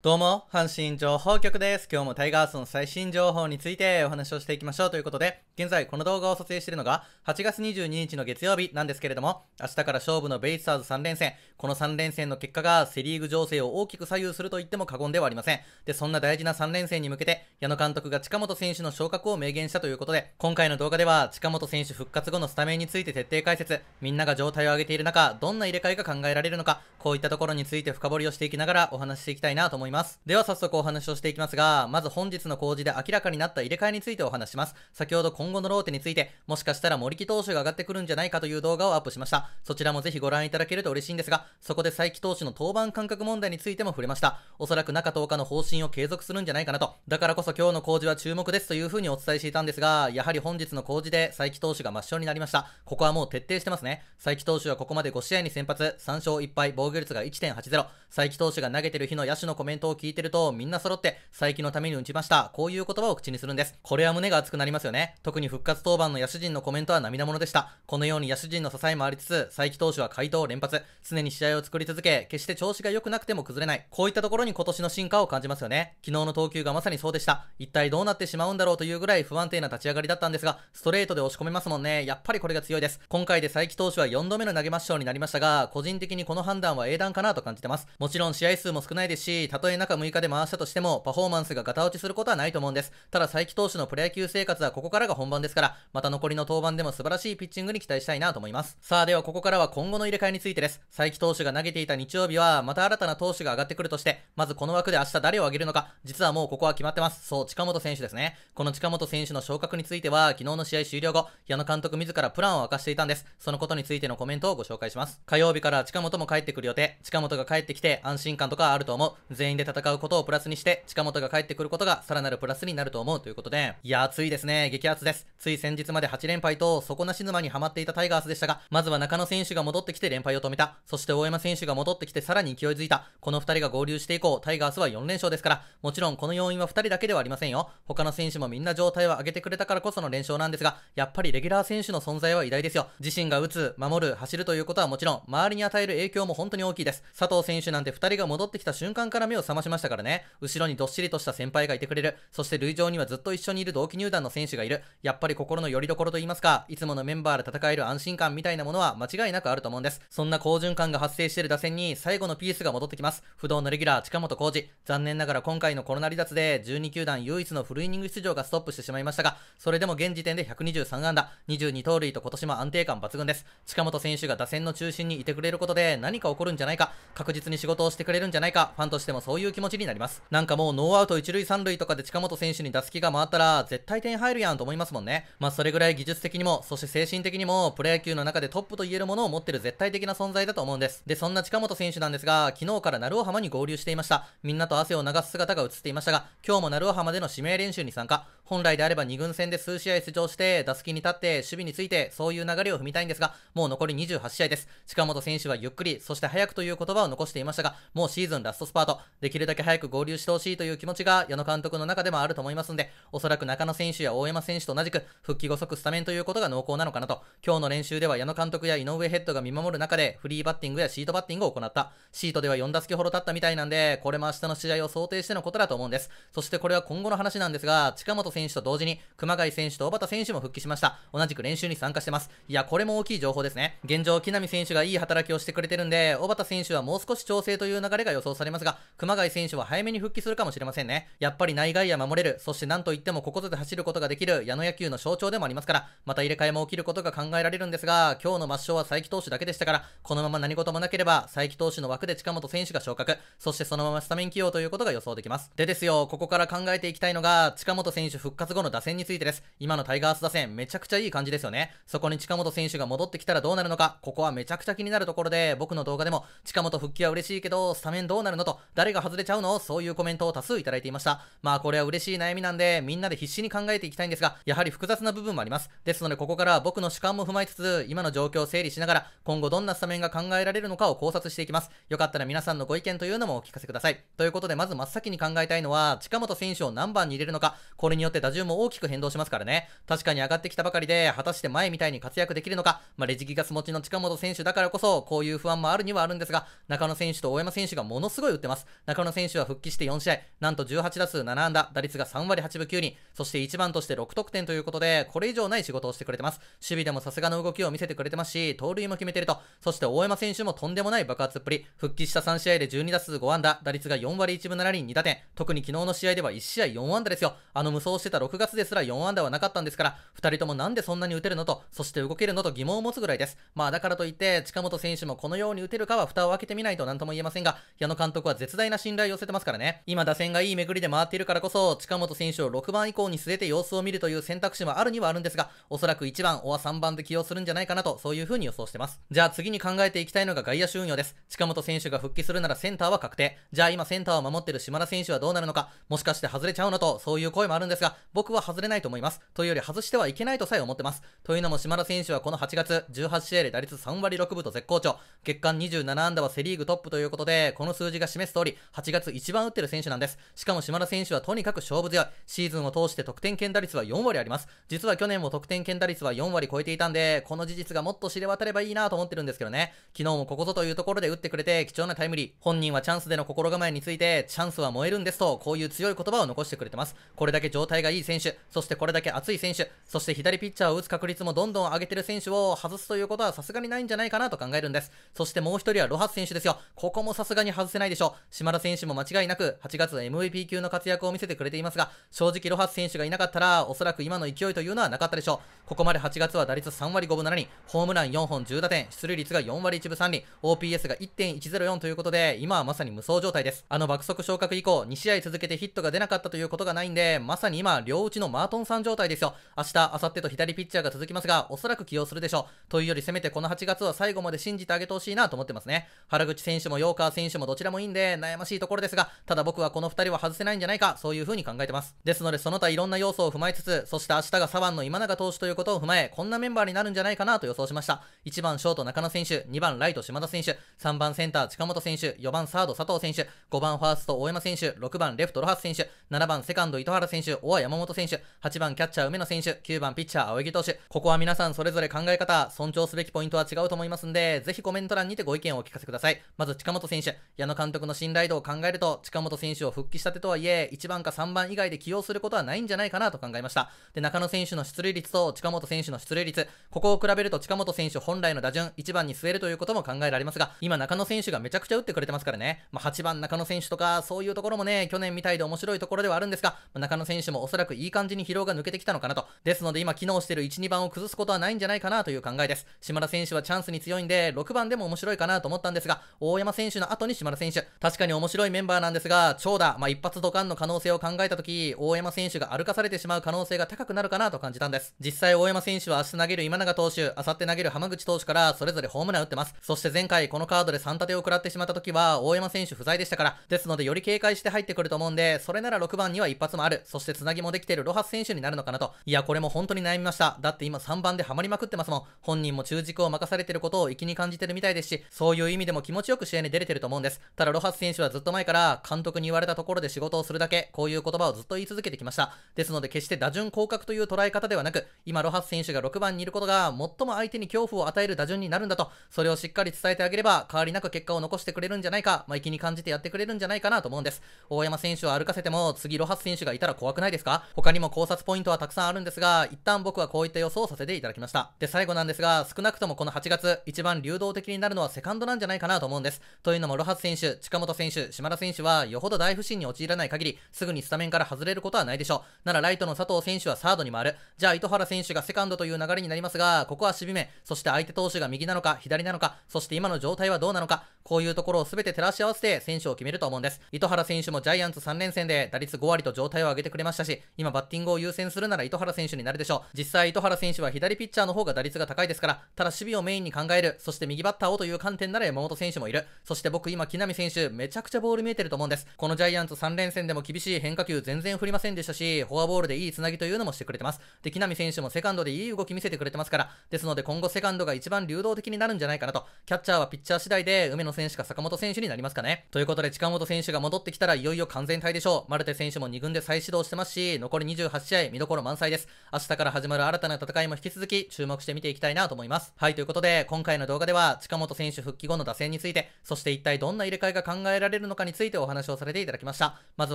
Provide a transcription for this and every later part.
どうも、阪神情報局です。今日もタイガースの最新情報についてお話をしていきましょうということで、現在この動画を撮影しているのが8月22日の月曜日なんですけれども、明日から勝負のベイスターズ3連戦、この3連戦の結果がセリーグ情勢を大きく左右すると言っても過言ではありません。で、そんな大事な3連戦に向けて、矢野監督が近本選手の昇格を明言したということで、今回の動画では近本選手復活後のスタメンについて徹底解説、みんなが状態を上げている中、どんな入れ替えが考えられるのか、こういったところについて深掘りをしていきながらお話ししていきたいなと思います。います。では早速お話をしていきますが、まず本日の工事で明らかになった入れ替えについてお話します。先ほど今後のローテについて、もしかしたら森木投手が上がってくるんじゃないかという動画をアップしました。そちらもぜひご覧いただけると嬉しいんですが、そこで佐伯投手の登板間隔問題についても触れました。おそらく中10日の方針を継続するんじゃないかなと。だからこそ今日の工事は注目ですというふうにお伝えしていたんですが、やはり本日の工事で再起投手が抹消になりました。ここはもう徹底してますね。佐伯投手はここまで5試合に先発、3勝1敗、防御率が1.80。再起投手が投げてる日の野手のコメントントを聞いてると、みんな揃って、再起のために打ちました。こういう言葉を口にするんです。これは胸が熱くなりますよね。特に復活登板の野手陣のコメントは涙ものでした。このように野手陣の支えもありつつ、再起投手は回答を連発。常に試合を作り続け、決して調子が良くなくても崩れない。こういったところに今年の進化を感じますよね。昨日の投球がまさにそうでした。一体どうなってしまうんだろうというぐらい不安定な立ち上がりだったんですが、ストレートで押し込めますもんね。やっぱりこれが強いです。今回で再起投手は4度目の投げ抹消になりましたが、個人的にこの判断は英断かなと感じてます。もちろん試合数も少ないですし、例とえ中6日で回したとしても、パフォーマンスがガタ落ちすることはないと思うんです。ただ、佐伯投手のプロ野球生活はここからが本番ですから、また残りの登板でも素晴らしいピッチングに期待したいなと思います。さあ、ではここからは今後の入れ替えについてです。佐伯投手が投げていた日曜日は、また新たな投手が上がってくるとして、まずこの枠で明日誰を上げるのか、実はもうここは決まってます。そう、近本選手ですね。この近本選手の昇格については、昨日の試合終了後、矢野監督自らプランを明かしていたんです。そのことについてのコメントをご紹介します。火曜日から近本も帰ってくる予定。近本が帰ってきて安心感とかあると思う。全員で戦うことをプラスにして、近本が帰ってくることがさらなるプラスになると思うということで、いや、暑いですね。激アツです。つい先日まで8連敗と、底なし沼にはまっていたタイガースでしたが、まずは中野選手が戻ってきて連敗を止めた。そして大山選手が戻ってきてさらに勢いづいた。この2人が合流して以降、タイガースは4連勝ですから、もちろんこの要因は2人だけではありませんよ。他の選手もみんな状態を上げてくれたからこその連勝なんですが、やっぱりレギュラー選手の存在は偉大ですよ。自身が打つ、守る、走るということはもちろん、周りに与える影響も本当に大きいです。佐藤選手なんて2人が戻ってきた瞬間から目を覚ましましたからね。後ろにどっしりとした先輩がいてくれる。そして塁上にはずっと一緒にいる同期入団の選手がいる。やっぱり心の拠り所といいますか、いつものメンバーで戦える安心感みたいなものは間違いなくあると思うんです。そんな好循環が発生している打線に最後のピースが戻ってきます。不動のレギュラー、近本浩二。残念ながら今回のコロナ離脱で12球団唯一のフルイニング出場がストップしてしまいましたが、それでも現時点で123安打、22盗塁と今年も安定感抜群です。近本選手が打線の中心にいてくれることで何か起こるんじゃないか、確実に仕事をしてくれるんじゃないか、ファンとしてもそうういう気持ちになります。なんかもうノーアウト1塁3塁とかで近本選手に打席が回ったら、絶対点入るやんと思いますもんね。まあそれぐらい技術的にも、そして精神的にも、プロ野球の中でトップと言えるものを持ってる絶対的な存在だと思うんです。で、そんな近本選手なんですが、昨日から鳴尾浜に合流していました。みんなと汗を流す姿が映っていましたが、今日も鳴尾浜での指名練習に参加。本来であれば2軍戦で数試合出場して、打席に立って、守備について、そういう流れを踏みたいんですが、もう残り28試合です。近本選手はゆっくり、そして早くという言葉を残していましたが、もうシーズンラストスパート、できるだけ早く合流してほしいという気持ちが、矢野監督の中でもあると思いますんで、おそらく中野選手や大山選手と同じく、復帰後即スタメンということが濃厚なのかなと、今日の練習では矢野監督や井上ヘッドが見守る中で、フリーバッティングやシートバッティングを行った。シートでは4打席ほど経ったみたいなんで、これも明日の試合を想定してのことだと思うんです。そしてこれは今後の話なんですが、近本選手選手と同時に、熊谷選手と小畑選手も復帰しました。同じく練習に参加してます。いや、これも大きい情報ですね。現状、木浪選手がいい働きをしてくれてるんで、小畑選手はもう少し調整という流れが予想されますが、熊谷選手は早めに復帰するかもしれませんね。やっぱり内外野守れる、そして何といってもここぞで走ることができる矢野野球の象徴でもありますから、また入れ替えも起きることが考えられるんですが、今日の抹消は佐伯投手だけでしたから、このまま何事もなければ、佐伯投手の枠で近本選手が昇格、そしてそのままスタメン起用ということが予想できます。でですよ、ここから考えていきたいのが、近本選手復活後の打線についてです。今のタイガース打線、めちゃくちゃいい感じですよね。そこに近本選手が戻ってきたらどうなるのか、ここはめちゃくちゃ気になるところで、僕の動画でも、近本復帰は嬉しいけど、スタメンどうなるのと、誰が外れちゃうのそういうコメントを多数いただいていました。まあこれは嬉しい悩みなんで、みんなで必死に考えていきたいんですが、やはり複雑な部分もあります。ですのでここから僕の主観も踏まえつつ、今の状況を整理しながら、今後どんなスタメンが考えられるのかを考察していきます。よかったら皆さんのご意見というのもお聞かせください。ということで、まず真っ先に考えたいのは、近本選手を何番に入れるのか、これによってって打順も大きく変動しますからね。確かに上がってきたばかりで、果たして前みたいに活躍できるのか、まあ、レジギガス持ちの近本選手だからこそ、こういう不安もあるにはあるんですが、中野選手と大山選手がものすごい打ってます。中野選手は復帰して4試合、なんと18打数7安打、打率が3割8分9厘、そして1番として6得点ということで、これ以上ない仕事をしてくれてます。守備でもさすがの動きを見せてくれてますし、盗塁も決めてると、そして大山選手もとんでもない爆発っぷり、復帰した3試合で12打数5安打、打率が4割1分7厘2打点、特に昨日の試合では1試合4安打ですよ。あの無双してた6月ですら4安打はなかったんですから、2人ともなんでそんなに打てるのと、そして動けるのと疑問を持つぐらいです。まあだからといって、近本選手もこのように打てるかは蓋を開けてみないと何とも言えませんが、矢野監督は絶大な信頼を寄せてますからね。今打線がいい巡りで回っているからこそ、近本選手を6番以降に据えて様子を見るという選択肢もあるにはあるんですが、おそらく1番、おは3番で起用するんじゃないかなと、そういう風に予想してます。じゃあ次に考えていきたいのが外野手運用です。近本選手が復帰するならセンターは確定。じゃあ今センターを守ってる島田選手はどうなるのか、もしかして外れちゃうのと、そういう声もあるんですが、僕は外れないと思います。というより外してはいけないとさえ思ってます。というのも島田選手はこの8月、18試合で打率3割6分と絶好調。月間27安打はセリーグトップということで、この数字が示す通り、8月一番打ってる選手なんです。しかも島田選手はとにかく勝負強い。シーズンを通して得点圏打率は4割あります。実は去年も得点圏打率は4割超えていたんで、この事実がもっと知れ渡ればいいなと思ってるんですけどね。昨日もここぞというところで打ってくれて貴重なタイムリー。本人はチャンスでの心構えについて、チャンスは燃えるんですと、こういう強い言葉を残してくれてます。これだけ状態がいい選手、そしてこれだけ熱い選手、そして左ピッチャーを打つ確率もどんどん上げてる選手を外すということはさすがにないんじゃないかなと考えるんです。そしてもう一人はロハス選手ですよ。ここもさすがに外せないでしょう。島田選手も間違いなく8月 MVP 級の活躍を見せてくれていますが、正直ロハス選手がいなかったら、おそらく今の勢いというのはなかったでしょう。ここまで8月は打率3割5分7厘、ホームラン4本10打点、出塁率が4割1分3厘、OPS が1.104ということで、今はまさに無双状態です。あの爆速昇格以降、2試合続けてヒットが出なかったということがないんで、まさに今今、両打ちのマートンさん状態ですよ。明日、明後日と左ピッチャーが続きますが、おそらく起用するでしょう。というより、せめてこの8月は最後まで信じてあげてほしいなと思ってますね。原口選手もヨーカー選手もどちらもいいんで、悩ましいところですが、ただ僕はこの2人は外せないんじゃないか、そういう風に考えてます。ですので、その他いろんな要素を踏まえつつ、そして明日が左腕の今永投手ということを踏まえ、こんなメンバーになるんじゃないかなと予想しました。1番ショート中野選手、2番ライト島田選手、3番センター近本選手、4番サード佐藤選手、5番ファースト大山選手、6番レフトロハス選手、7番セカンド糸原選手、大は山本選手、8番キャッチャー梅野選手、9番ピッチャー青柳投手、ここは皆さんそれぞれ考え方、尊重すべきポイントは違うと思いますんで、ぜひコメント欄にてご意見をお聞かせください。まず近本選手、矢野監督の信頼度を考えると、近本選手を復帰したてとはいえ、1番か3番以外で起用することはないんじゃないかなと考えました。で、中野選手の出塁率と近本選手の出塁率、ここを比べると近本選手本来の打順、1番に据えるということも考えられますが、今中野選手がめちゃくちゃ打ってくれてますからね、まあ、8番中野選手とか、そういうところもね、去年みたいで面白いところではあるんですが、まあ、中野選手もおそらくいい感じに疲労が抜けてきたのかなと。ですので今機能してる1、2番を崩すことはないんじゃないかなという考えです。島田選手はチャンスに強いんで、6番でも面白いかなと思ったんですが、大山選手の後に島田選手、確かに面白いメンバーなんですが、長打、まあ、一発ドカンの可能性を考えたとき、大山選手が歩かされてしまう可能性が高くなるかなと感じたんです。実際大山選手は明日投げる今永投手、明後日投げる浜口投手からそれぞれホームラン打ってます。そして前回このカードで3立てを食らってしまった時は、大山選手不在でしたから、ですのでより警戒して入ってくると思うんで、それなら6番には一発もある。そしてつなぎぎもできているロハス選手になるのかなと。いや、これも本当に悩みました。だって今3番でハマりまくってますもん。本人も中軸を任されてることを粋に感じてるみたいですし、そういう意味でも気持ちよく試合に出れてると思うんです。ただ、ロハス選手はずっと前から監督に言われたところで仕事をするだけ、こういう言葉をずっと言い続けてきました。ですので、決して打順降格という捉え方ではなく、今、ロハス選手が6番にいることが、最も相手に恐怖を与える打順になるんだと、それをしっかり伝えてあげれば、変わりなく結果を残してくれるんじゃないか、まあ、粋に感じてやってくれるんじゃないかなと思うんです。大山選手を歩かせても、次、ロハス選手がいたら怖くないですかか他にも考察ポイントはたくさんあるんですが、一旦僕はこういった予想をさせていただきました。で、最後なんですが、少なくともこの8月、一番流動的になるのはセカンドなんじゃないかなと思うんです。というのも、ロハス選手、近本選手、島田選手は、よほど大不振に陥らない限り、すぐにスタメンから外れることはないでしょう。なら、ライトの佐藤選手はサードに回る。じゃあ、糸原選手がセカンドという流れになりますが、ここは守備面、そして相手投手が右なのか、左なのか、そして今の状態はどうなのか、こういうところを全て照らし合わせて選手を決めると思うんです。糸原選手もジャイアンツ3連戦で打率5割と状態を上げてくれましたし、今バッティングを優先するなら糸原選手になるでしょう。実際糸原選手は左ピッチャーの方が打率が高いですから、ただ守備をメインに考える、そして右バッターをという観点なら山本選手もいる。そして僕今木浪選手、めちゃくちゃボール見えてると思うんです。このジャイアンツ3連戦でも厳しい変化球全然振りませんでしたし、フォアボールでいいつなぎというのもしてくれてます。で、木浪選手もセカンドでいい動き見せてくれてますから、ですので今後セカンドが一番流動的になるんじゃないかなと。キャッチャーはピッチャー次第で、梅野選手か坂本選手になりますかね。ということで近本選手が戻ってきたらいよいよ完全体でしょう。マルテ選手も2軍で再始動してますし、残り28試合、見どころ満載です。明日から始まる新たな戦いも引き続き注目して見ていきたいなと思います。はい、ということで、今回の動画では、近本選手復帰後の打線について、そして一体どんな入れ替えが考えられるのかについてお話をさせていただきました。まず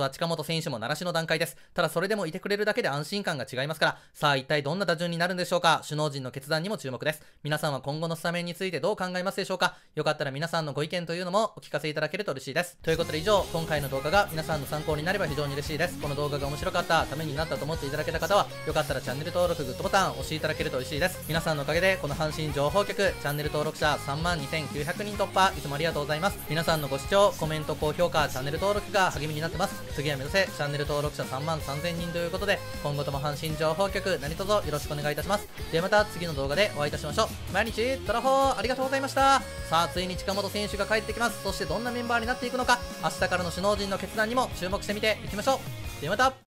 は近本選手も鳴らしの段階です。ただそれでもいてくれるだけで安心感が違いますから、さあ一体どんな打順になるんでしょうか首脳陣の決断にも注目です。皆さんは今後のスタメンについてどう考えますでしょうかよかったら皆さんのご意見というのもお聞かせいただけると嬉しいです。ということで以上、今回の動画が皆さんの参考になれば非常に嬉しいです。この動画が面白かったた、ためになったと思っていただけた方は、よかったらチャンネル登録、グッドボタン押していただけると嬉しいです。皆さんのおかげで、この阪神情報局、チャンネル登録者32,900万人突破、いつもありがとうございます。皆さんのご視聴、コメント、高評価、チャンネル登録が励みになってます。次は目指せ、チャンネル登録者33,000万人ということで、今後とも阪神情報局、何卒よろしくお願いいたします。ではまた次の動画でお会いいたしましょう。毎日、ドラフー、ありがとうございました。さあ、ついに近本選手が帰ってきます。そしてどんなメンバーになっていくのか、明日からの首脳陣の決断にも注目してみていきましょう。ではまた